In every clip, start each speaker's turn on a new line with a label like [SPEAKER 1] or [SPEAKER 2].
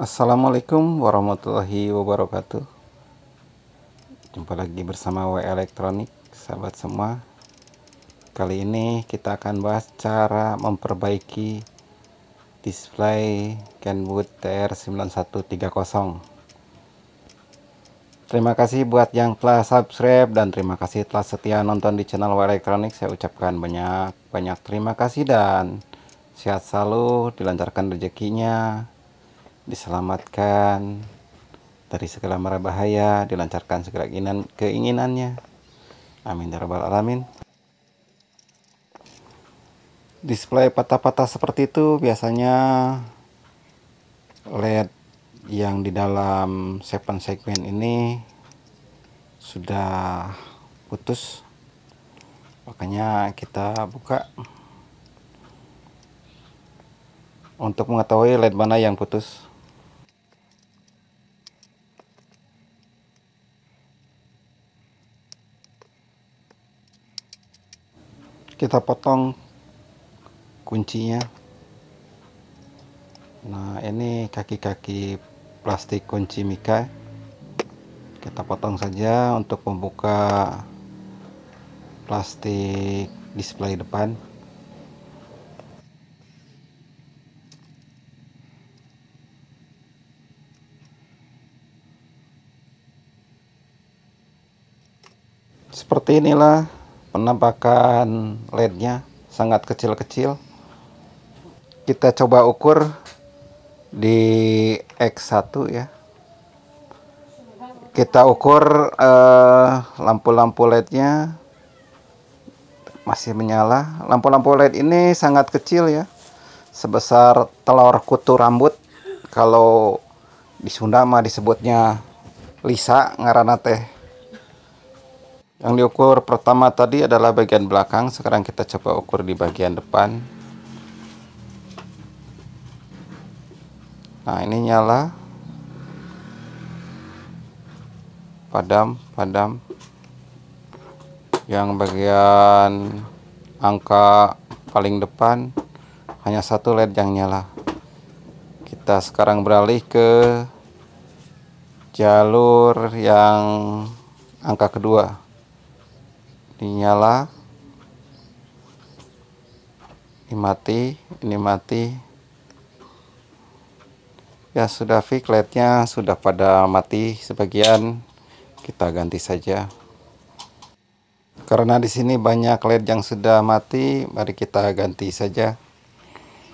[SPEAKER 1] Assalamualaikum warahmatullahi wabarakatuh Jumpa lagi bersama W Elektronik Sahabat semua Kali ini kita akan bahas cara memperbaiki Display Kenwood TR9130 Terima kasih buat yang telah subscribe Dan terima kasih telah setia nonton di channel W Elektronik Saya ucapkan banyak-banyak terima kasih dan Sehat selalu, dilancarkan rezekinya diselamatkan dari segala mara bahaya, dilancarkan segala keinginan, keinginannya. Amin ya rabbal alamin. Display patah-patah seperti itu biasanya LED yang di dalam seven segmen ini sudah putus. Makanya kita buka untuk mengetahui LED mana yang putus. kita potong kuncinya nah ini kaki-kaki plastik kunci mika kita potong saja untuk membuka plastik display depan seperti inilah penampakan LED-nya sangat kecil-kecil. Kita coba ukur di X1 ya. Kita ukur eh, lampu-lampu uh, LED-nya masih menyala. Lampu-lampu LED ini sangat kecil ya. Sebesar telur kutu rambut. Kalau di Sunda mah disebutnya Lisa ngarana teh yang diukur pertama tadi adalah bagian belakang. Sekarang kita coba ukur di bagian depan. Nah, ini nyala. Padam, padam. Yang bagian angka paling depan hanya satu LED yang nyala. Kita sekarang beralih ke jalur yang angka kedua. Dinyala, ini mati ini mati ya sudah fix lednya sudah pada mati sebagian kita ganti saja karena di sini banyak LED yang sudah mati mari kita ganti saja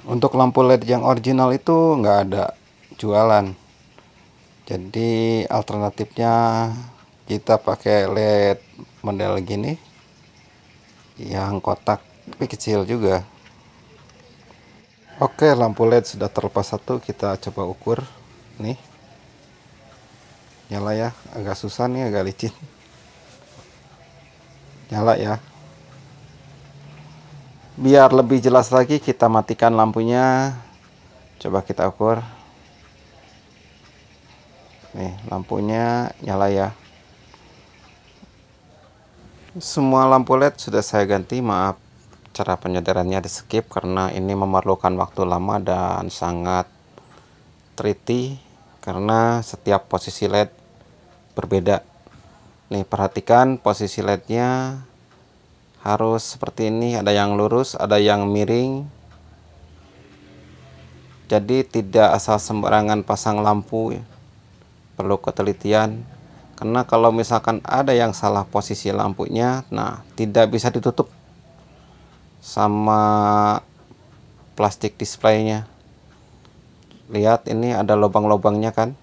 [SPEAKER 1] untuk lampu LED yang original itu nggak ada jualan jadi alternatifnya kita pakai LED model gini yang kotak tapi kecil juga oke lampu led sudah terlepas satu kita coba ukur nih nyala ya agak susah nih agak licin nyala ya biar lebih jelas lagi kita matikan lampunya coba kita ukur nih lampunya nyala ya semua lampu led sudah saya ganti maaf cara penyedarannya di skip karena ini memerlukan waktu lama dan sangat teliti karena setiap posisi led berbeda nih perhatikan posisi LED nya harus seperti ini ada yang lurus ada yang miring jadi tidak asal sembarangan pasang lampu perlu ketelitian karena kalau misalkan ada yang salah posisi lampunya nah tidak bisa ditutup sama plastik displaynya lihat ini ada lubang-lubangnya kan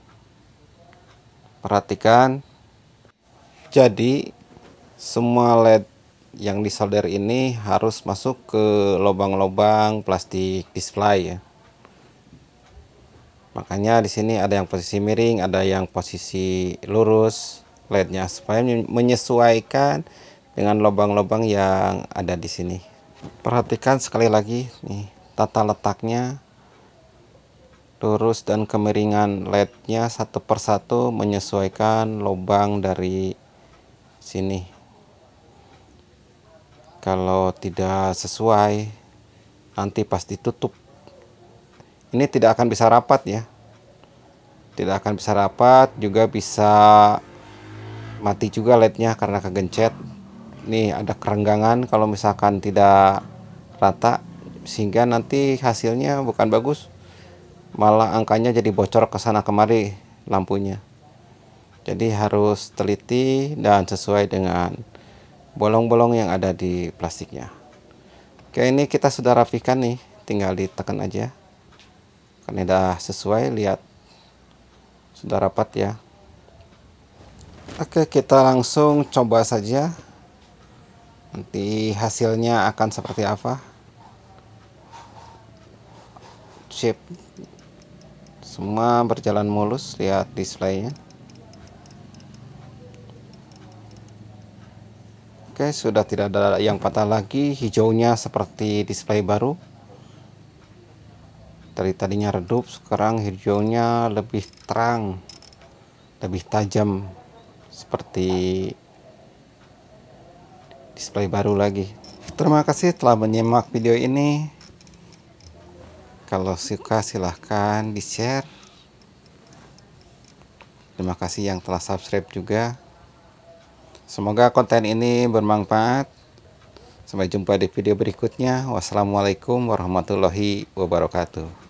[SPEAKER 1] perhatikan jadi semua led yang disolder ini harus masuk ke lubang-lubang plastik display ya makanya di sini ada yang posisi miring ada yang posisi lurus lednya supaya menyesuaikan dengan lubang-lubang yang ada di sini perhatikan sekali lagi nih tata letaknya lurus dan kemiringan lednya satu persatu menyesuaikan lubang dari sini kalau tidak sesuai nanti pasti tutup ini tidak akan bisa rapat ya tidak akan bisa rapat juga bisa mati juga lednya karena kegencet ini ada kerenggangan kalau misalkan tidak rata sehingga nanti hasilnya bukan bagus malah angkanya jadi bocor ke sana kemari lampunya jadi harus teliti dan sesuai dengan bolong-bolong yang ada di plastiknya oke ini kita sudah rapikan nih tinggal ditekan aja karena sudah sesuai lihat sudah rapat ya oke kita langsung coba saja nanti hasilnya akan seperti apa chip semua berjalan mulus lihat displaynya oke sudah tidak ada yang patah lagi hijaunya seperti display baru dari tadinya redup sekarang hijaunya lebih terang lebih tajam seperti display baru lagi terima kasih telah menyimak video ini kalau suka silahkan di share terima kasih yang telah subscribe juga semoga konten ini bermanfaat sampai jumpa di video berikutnya wassalamualaikum warahmatullahi wabarakatuh